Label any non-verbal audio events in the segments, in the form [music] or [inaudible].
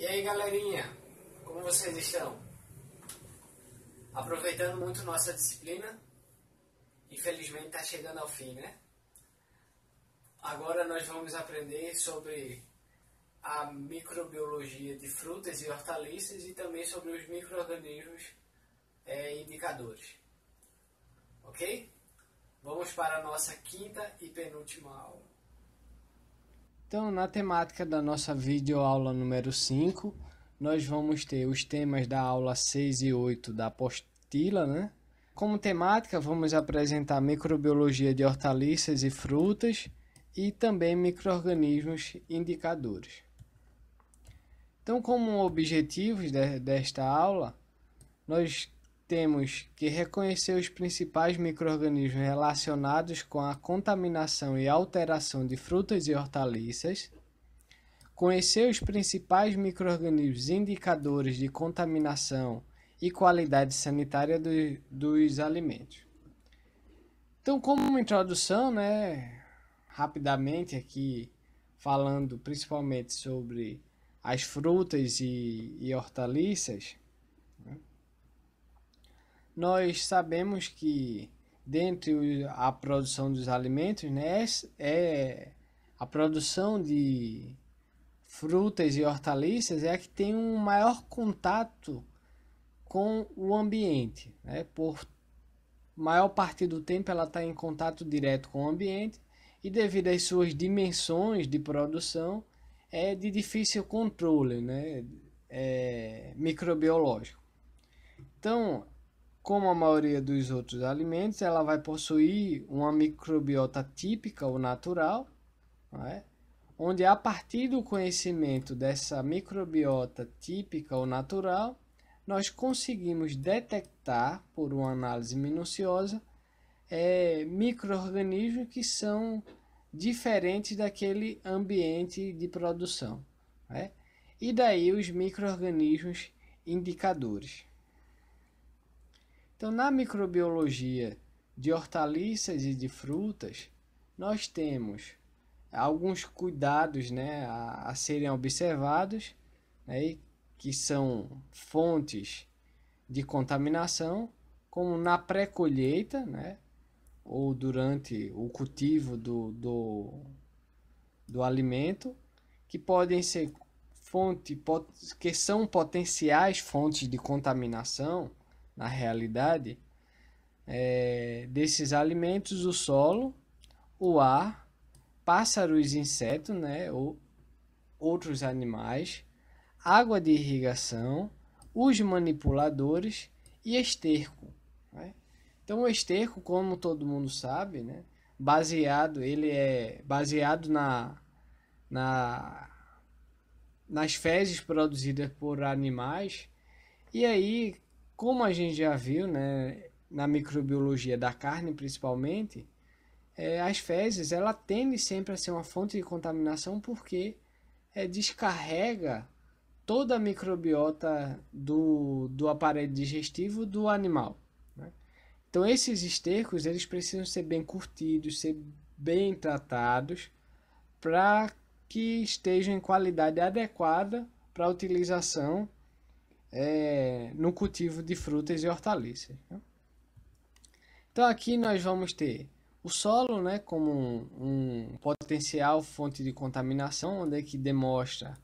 E aí galerinha, como vocês estão? Aproveitando muito nossa disciplina, infelizmente está chegando ao fim, né? Agora nós vamos aprender sobre a microbiologia de frutas e hortaliças e também sobre os micro-organismos é, indicadores. Ok? Vamos para a nossa quinta e penúltima aula. Então, na temática da nossa videoaula número 5, nós vamos ter os temas da aula 6 e 8 da apostila, né? Como temática, vamos apresentar microbiologia de hortaliças e frutas e também microorganismos indicadores. Então, como objetivos de, desta aula, nós temos que reconhecer os principais microrganismos relacionados com a contaminação e alteração de frutas e hortaliças, conhecer os principais microrganismos indicadores de contaminação e qualidade sanitária do, dos alimentos. Então, como uma introdução, né, rapidamente aqui falando principalmente sobre as frutas e, e hortaliças, nós sabemos que dentro a produção dos alimentos, né, é a produção de frutas e hortaliças é a que tem um maior contato com o ambiente, né? Por maior parte do tempo ela está em contato direto com o ambiente e devido às suas dimensões de produção é de difícil controle, né? É, microbiológico. Então como a maioria dos outros alimentos, ela vai possuir uma microbiota típica ou natural, é? onde a partir do conhecimento dessa microbiota típica ou natural, nós conseguimos detectar, por uma análise minuciosa, é, micro-organismos que são diferentes daquele ambiente de produção. É? E daí os micro-organismos indicadores. Então, na microbiologia de hortaliças e de frutas, nós temos alguns cuidados né, a, a serem observados, né, que são fontes de contaminação, como na pré-colheita, né, ou durante o cultivo do, do, do alimento, que podem ser fonte, pot, que são potenciais fontes de contaminação, na realidade, é, desses alimentos, o solo, o ar, pássaros, insetos, né, ou outros animais, água de irrigação, os manipuladores e esterco. Né? Então, o esterco, como todo mundo sabe, né, baseado, ele é baseado na, na nas fezes produzidas por animais. E aí, como a gente já viu, né, na microbiologia da carne principalmente, é, as fezes ela tende sempre a ser uma fonte de contaminação porque é, descarrega toda a microbiota do, do aparelho digestivo do animal. Né? Então esses estercos eles precisam ser bem curtidos, ser bem tratados para que estejam em qualidade adequada para utilização é, no cultivo de frutas e hortaliças. Então aqui nós vamos ter o solo né, como um, um potencial fonte de contaminação, onde é que demonstra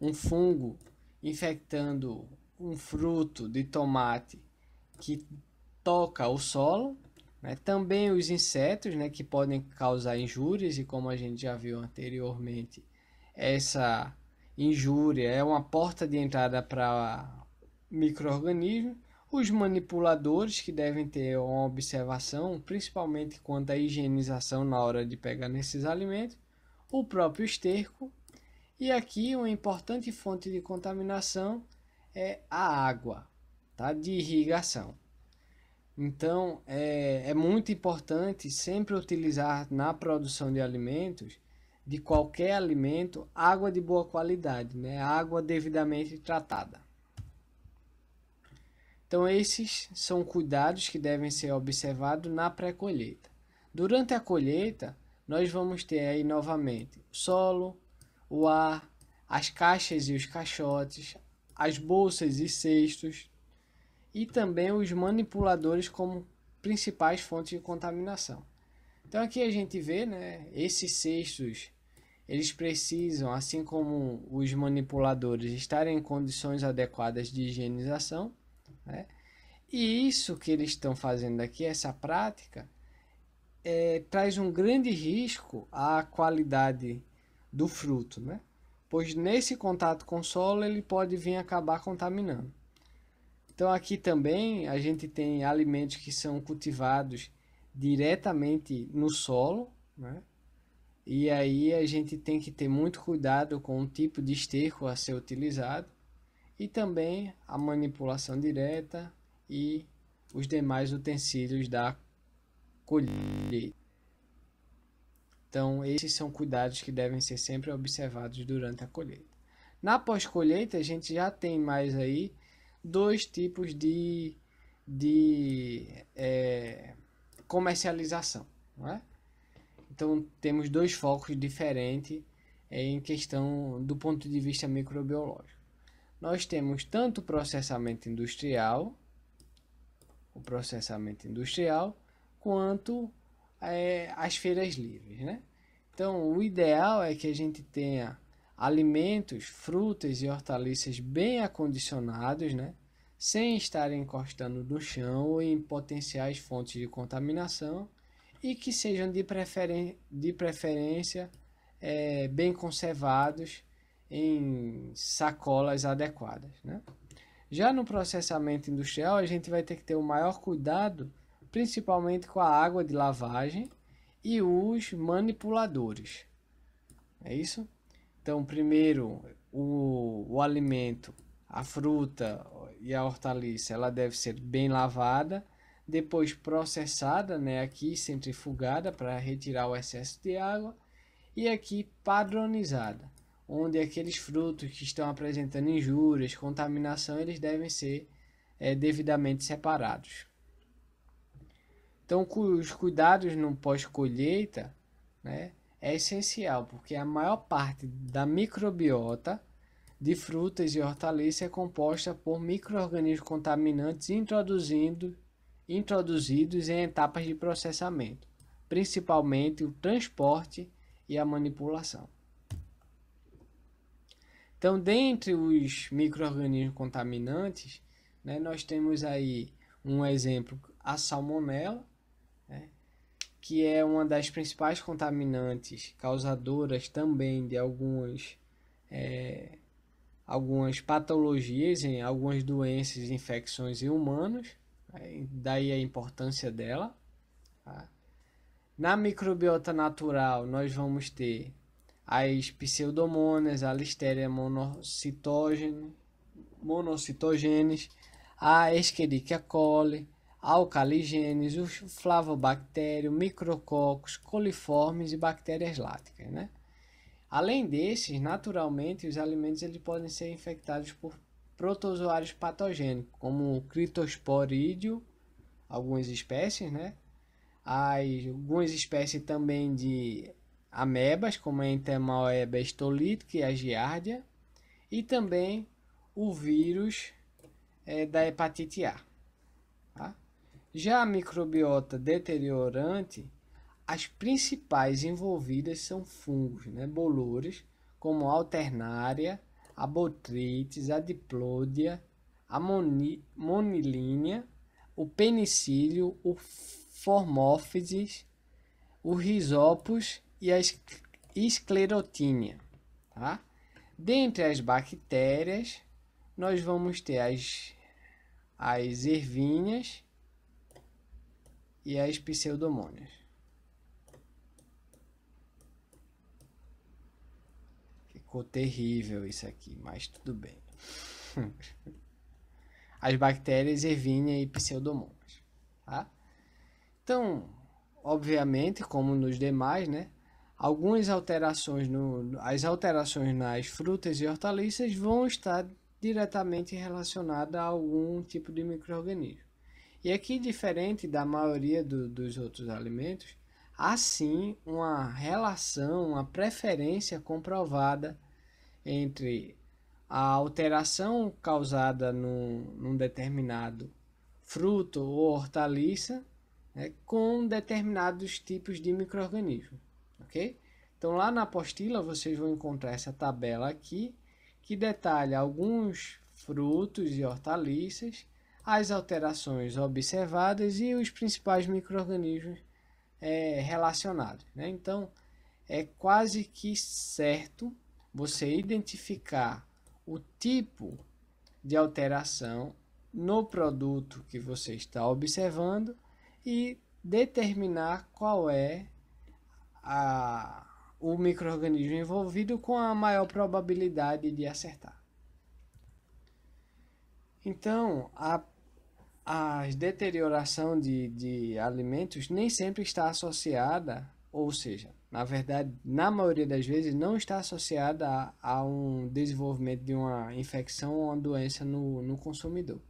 um fungo infectando um fruto de tomate que toca o solo, né? também os insetos né, que podem causar injúrias, e como a gente já viu anteriormente, essa injúria é uma porta de entrada para microorganismos, os manipuladores que devem ter uma observação, principalmente quanto à higienização na hora de pegar nesses alimentos, o próprio esterco e aqui uma importante fonte de contaminação é a água, tá? De irrigação. Então é, é muito importante sempre utilizar na produção de alimentos, de qualquer alimento, água de boa qualidade, né? Água devidamente tratada. Então, esses são cuidados que devem ser observados na pré-colheita. Durante a colheita, nós vamos ter aí novamente o solo, o ar, as caixas e os caixotes, as bolsas e cestos e também os manipuladores como principais fontes de contaminação. Então aqui a gente vê, né, esses cestos, eles precisam, assim como os manipuladores, estarem em condições adequadas de higienização né? E isso que eles estão fazendo aqui, essa prática, é, traz um grande risco à qualidade do fruto, né? pois nesse contato com o solo ele pode vir acabar contaminando. Então aqui também a gente tem alimentos que são cultivados diretamente no solo, né? E aí a gente tem que ter muito cuidado com o tipo de esterco a ser utilizado, e também a manipulação direta e os demais utensílios da colheita. Então, esses são cuidados que devem ser sempre observados durante a colheita. Na pós-colheita, a gente já tem mais aí dois tipos de, de é, comercialização. Não é? Então, temos dois focos diferentes é, em questão do ponto de vista microbiológico nós temos tanto o processamento industrial, o processamento industrial, quanto é, as feiras livres, né? Então, o ideal é que a gente tenha alimentos, frutas e hortaliças bem acondicionados, né? sem estarem encostando no chão ou em potenciais fontes de contaminação e que sejam de, preferen de preferência é, bem conservados em sacolas adequadas. Né? Já no processamento industrial, a gente vai ter que ter o maior cuidado, principalmente com a água de lavagem e os manipuladores. É isso? Então, primeiro, o, o alimento, a fruta e a hortaliça, ela deve ser bem lavada, depois processada, né, aqui centrifugada para retirar o excesso de água e aqui padronizada onde aqueles frutos que estão apresentando injúrias, contaminação, eles devem ser é, devidamente separados. Então, os cuidados no pós-colheita né, é essencial, porque a maior parte da microbiota de frutas e hortaliças é composta por microorganismos contaminantes introduzindo, introduzidos em etapas de processamento, principalmente o transporte e a manipulação. Então, dentre os micro-organismos contaminantes, né, nós temos aí um exemplo, a salmonela, né, que é uma das principais contaminantes causadoras também de algumas, é, algumas patologias, em algumas doenças e infecções em humanos, né, daí a importância dela. Tá? Na microbiota natural, nós vamos ter as pseudomonas, a listeria monocitogene, monocitogenes, a escherichia coli, alcaligenes, o flavobactério, micrococos, coliformes e bactérias láticas, né? Além desses, naturalmente, os alimentos eles podem ser infectados por protozoários patogênicos, como o criptosporídeo, algumas espécies, né? As, algumas espécies também de amebas, como a é Entamoeba estolítica e é a giardia, e também o vírus é, da hepatite A. Tá? Já a microbiota deteriorante, as principais envolvidas são fungos, né, bolores, como alternária, abotrites, a diplódia, a monilínea, o penicílio, o formófides, o risópus e a esclerotínia. Tá? Dentre as bactérias, nós vamos ter as, as ervinhas e as pseudomonas. Ficou terrível isso aqui, mas tudo bem. [laughs] As bactérias ervinha e pseudomonas. Tá? Então, obviamente, como nos demais, né? Algumas alterações no, as alterações nas frutas e hortaliças vão estar diretamente relacionadas a algum tipo de microorganismo. E aqui, diferente da maioria do, dos outros alimentos, há sim uma relação, uma preferência comprovada entre a alteração causada num, num determinado fruto ou hortaliça né, com determinados tipos de microorganismo ok? Então lá na apostila vocês vão encontrar essa tabela aqui que detalha alguns frutos e hortaliças, as alterações observadas e os principais microrganismos é, relacionados. Né? Então é quase que certo você identificar o tipo de alteração no produto que você está observando e determinar qual é a, o microorganismo envolvido com a maior probabilidade de acertar. Então, a, a deterioração de, de alimentos nem sempre está associada, ou seja, na verdade, na maioria das vezes, não está associada a, a um desenvolvimento de uma infecção ou uma doença no, no consumidor.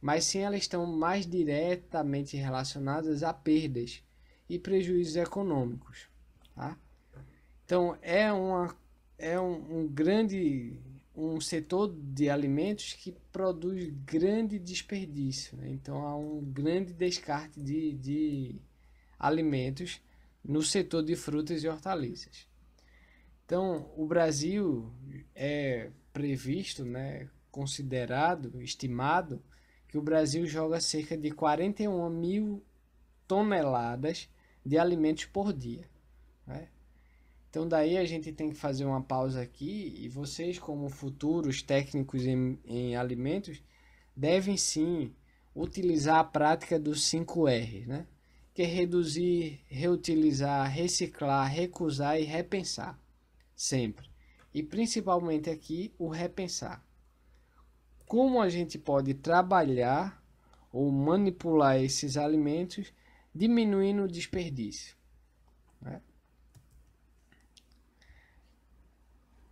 Mas sim, elas estão mais diretamente relacionadas a perdas e prejuízos econômicos. Tá? Então é, uma, é um, um grande um setor de alimentos que produz grande desperdício. Né? Então há um grande descarte de, de alimentos no setor de frutas e hortaliças. Então o Brasil é previsto, né, considerado, estimado, que o Brasil joga cerca de 41 mil toneladas de alimentos por dia. Né? Então daí a gente tem que fazer uma pausa aqui e vocês como futuros técnicos em, em alimentos devem sim utilizar a prática dos 5R, né? Que é reduzir, reutilizar, reciclar, recusar e repensar, sempre. E principalmente aqui o repensar. Como a gente pode trabalhar ou manipular esses alimentos diminuindo o desperdício. Né?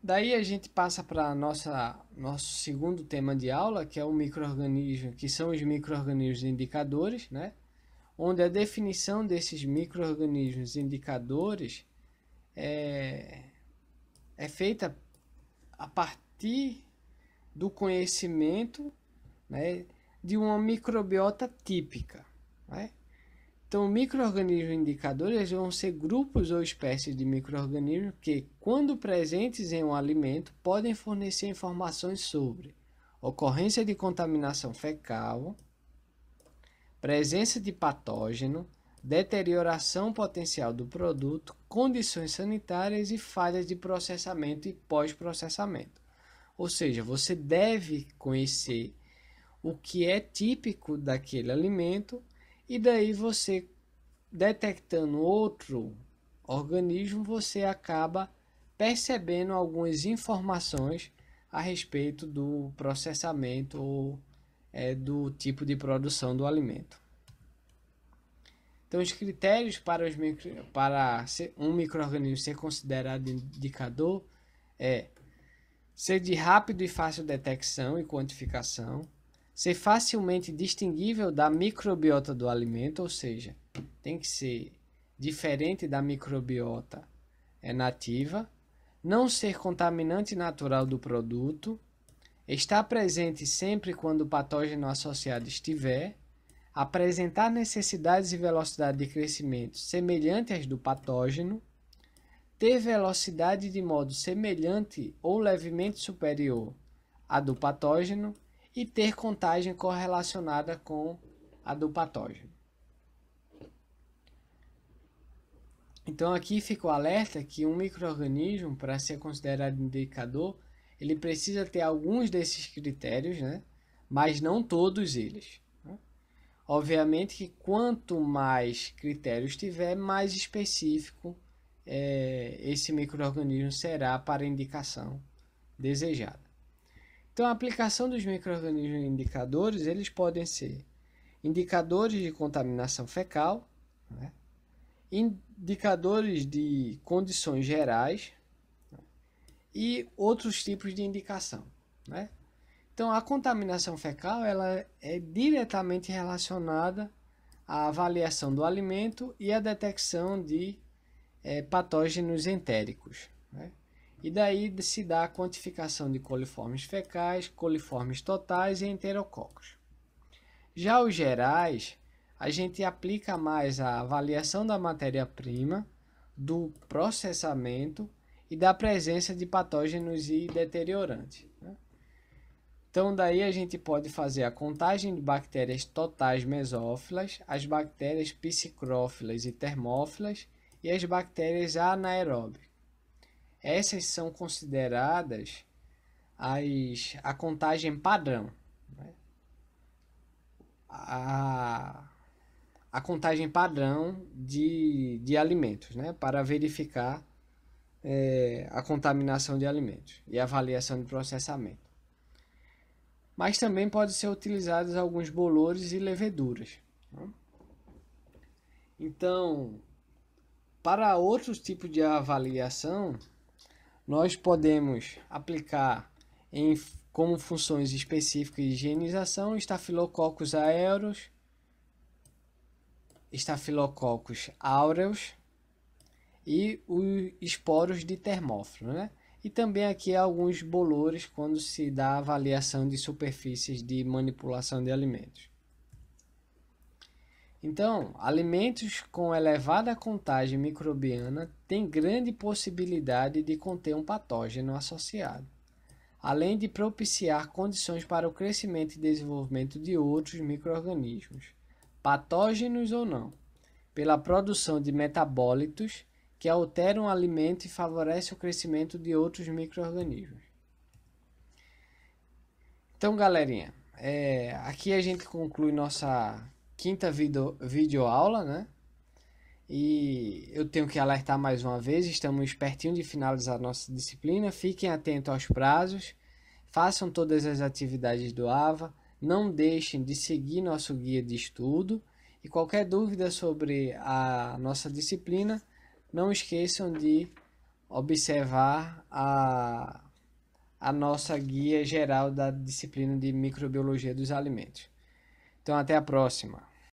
Daí a gente passa para nossa nosso segundo tema de aula, que é o microorganismo, que são os microorganismos indicadores, né? Onde a definição desses microorganismos indicadores é, é feita a partir do conhecimento né, de uma microbiota típica. Né? Então, microorganismos indicadores vão ser grupos ou espécies de microorganismos que, quando presentes em um alimento, podem fornecer informações sobre ocorrência de contaminação fecal, presença de patógeno, deterioração potencial do produto, condições sanitárias e falhas de processamento e pós-processamento. Ou seja, você deve conhecer o que é típico daquele alimento e daí você detectando outro organismo, você acaba percebendo algumas informações a respeito do processamento ou é, do tipo de produção do alimento. Então, os critérios para, os micro, para um microorganismo ser considerado indicador é ser de rápido e fácil detecção e quantificação, ser facilmente distinguível da microbiota do alimento, ou seja, tem que ser diferente da microbiota é nativa, não ser contaminante natural do produto, estar presente sempre quando o patógeno associado estiver, apresentar necessidades e velocidade de crescimento semelhantes às do patógeno, ter velocidade de modo semelhante ou levemente superior à do patógeno e ter contagem correlacionada com a do patógeno. Então aqui fica o alerta que um microorganismo, para ser considerado indicador, ele precisa ter alguns desses critérios, né? mas não todos eles. Né? Obviamente que quanto mais critérios tiver, mais específico é, esse microorganismo será para a indicação desejada. Então, a aplicação dos microorganismos indicadores, eles podem ser indicadores de contaminação fecal, né? indicadores de condições gerais né? e outros tipos de indicação. Né? Então, a contaminação fecal ela é diretamente relacionada à avaliação do alimento e à detecção de é, patógenos entéricos. Né? E daí se dá a quantificação de coliformes fecais, coliformes totais e enterococos. Já os gerais, a gente aplica mais a avaliação da matéria-prima, do processamento e da presença de patógenos e deteriorantes. Né? Então, daí a gente pode fazer a contagem de bactérias totais mesófilas, as bactérias psicrófilas e termófilas e as bactérias anaeróbias. Essas são consideradas as, a contagem padrão. Né? A, a contagem padrão de, de alimentos, né? para verificar é, a contaminação de alimentos e avaliação de processamento. Mas também podem ser utilizados alguns bolores e leveduras. Né? Então, para outros tipos de avaliação, nós podemos aplicar em, como funções específicas de higienização estafilococos aereus, estafilococos aureus e os esporos de termófilo, né? E também aqui alguns bolores quando se dá avaliação de superfícies de manipulação de alimentos. Então, alimentos com elevada contagem microbiana têm grande possibilidade de conter um patógeno associado, além de propiciar condições para o crescimento e desenvolvimento de outros microorganismos, patógenos ou não, pela produção de metabólitos que alteram o alimento e favorecem o crescimento de outros microorganismos. Então, galerinha, é, aqui a gente conclui nossa quinta video, videoaula, né? E eu tenho que alertar mais uma vez, estamos pertinho de finalizar nossa disciplina. Fiquem atentos aos prazos, façam todas as atividades do AVA, não deixem de seguir nosso guia de estudo e qualquer dúvida sobre a nossa disciplina, não esqueçam de observar a, a nossa guia geral da disciplina de microbiologia dos alimentos. Então até a próxima.